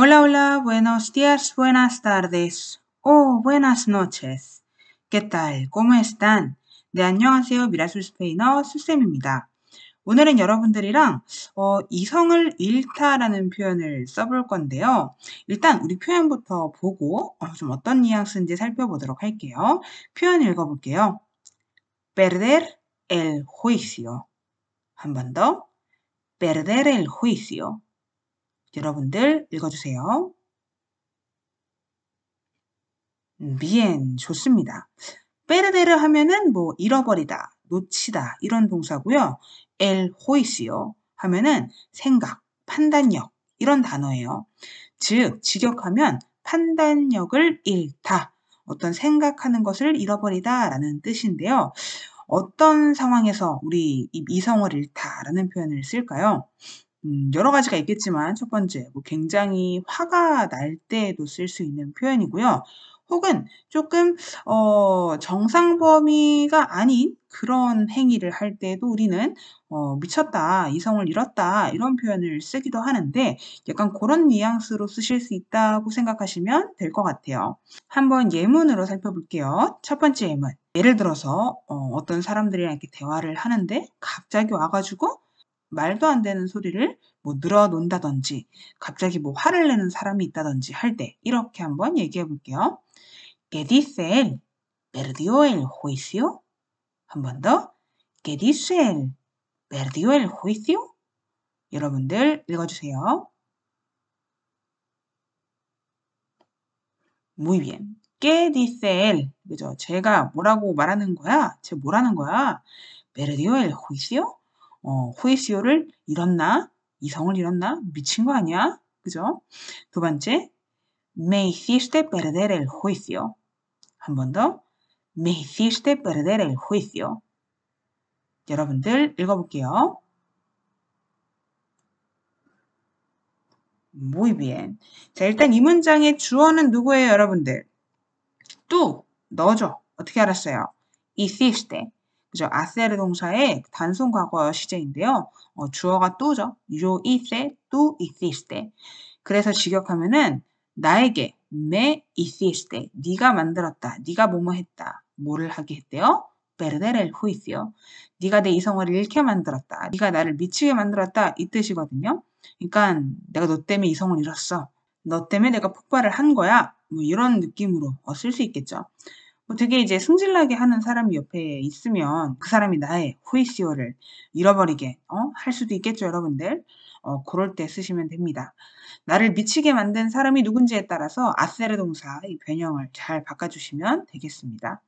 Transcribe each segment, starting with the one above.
Hola, hola, buenos días, buenas tardes o buenas noches. ¿Qué tal? ¿Cómo están? 네, 안녕하세요. 미라수 스페인어 수쌤입니다. 오늘은 여러분들이랑 어, 이성을 잃다라는 표현을 써볼 건데요. 일단 우리 표현부터 보고 어, 좀 어떤 뉘앙스인지 살펴보도록 할게요. 표현 읽어볼게요. perder el juicio. 한 번 더. perder el juicio. 여러분들 읽어주세요. 미엔 음, 좋습니다. 빼르데르 하면은 뭐 잃어버리다, 놓치다 이런 동사고요. 엘호이 u i 하면은 생각, 판단력 이런 단어예요. 즉 직역하면 판단력을 잃다, 어떤 생각하는 것을 잃어버리다라는 뜻인데요. 어떤 상황에서 우리 이성을 잃다라는 표현을 쓸까요? 음, 여러 가지가 있겠지만 첫 번째, 뭐 굉장히 화가 날 때에도 쓸 수 있는 표현이고요. 혹은 조금 어, 정상 범위가 아닌 그런 행위를 할 때도 우리는 어, 미쳤다, 이성을 잃었다 이런 표현을 쓰기도 하는데 약간 그런 뉘앙스로 쓰실 수 있다고 생각하시면 될 것 같아요. 한번 예문으로 살펴볼게요. 첫 번째 예문. 예를 들어서 어, 어떤 사람들이랑 이렇게 대화를 하는데 갑자기 와가지고 말도 안 되는 소리를 뭐 늘어놓는다든지 갑자기 뭐 화를 내는 사람이 있다든지 할 때 이렇게 한번 얘기해 볼게요. ¿Qué dice él? ¿Perdió el juicio? 한번 더. ¿Qué dice él? ¿Perdió el juicio? 여러분들 읽어주세요. Muy bien. ¿Qué dice él? 그죠? 제가 뭐라고 말하는 거야? 제 뭐라는 거야? ¿Perdió el juicio? 어, 호이시오를 잃었나? 이성을 잃었나? 미친 거 아니야? 그죠? 두 번째, me hiciste perder el juicio. 한 번 더, me hiciste perder el juicio. 여러분들 읽어볼게요. Muy bien. 자, 일단 이 문장의 주어는 누구예요, 여러분들? 또 넣어줘. 어떻게 알았어요? hiciste. 그죠? 아세르 동사의 단순 과거 시제인데요. 어, 주어가 또죠. 요 이세 또 있으시대. 그래서 직역하면은 나에게 매 있으시대. 네가 만들었다. 네가 뭐뭐 했다. 뭐를 하게 했대요? 베르데렐 후이스요. 네가 내 이성을 잃게 만들었다. 네가 나를 미치게 만들었다. 이 뜻이거든요. 그러니까 내가 너 때문에 이성을 잃었어. 너 때문에 내가 폭발을 한 거야. 뭐 이런 느낌으로 어, 쓸수 있겠죠. 뭐 되게 이제 승질나게 하는 사람이 옆에 있으면 그 사람이 나의 호이시오를 잃어버리게 어? 할 수도 있겠죠, 여러분들. 어, 그럴 때 쓰시면 됩니다. 나를 미치게 만든 사람이 누군지에 따라서 아세르 동사 이 변형을 잘 바꿔주시면 되겠습니다.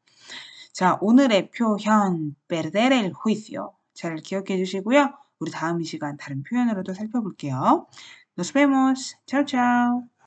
자, 오늘의 표현 perder el juicio 잘 기억해 주시고요. 우리 다음 이 시간 다른 표현으로도 살펴볼게요. Nos vemos. Ciao, ciao.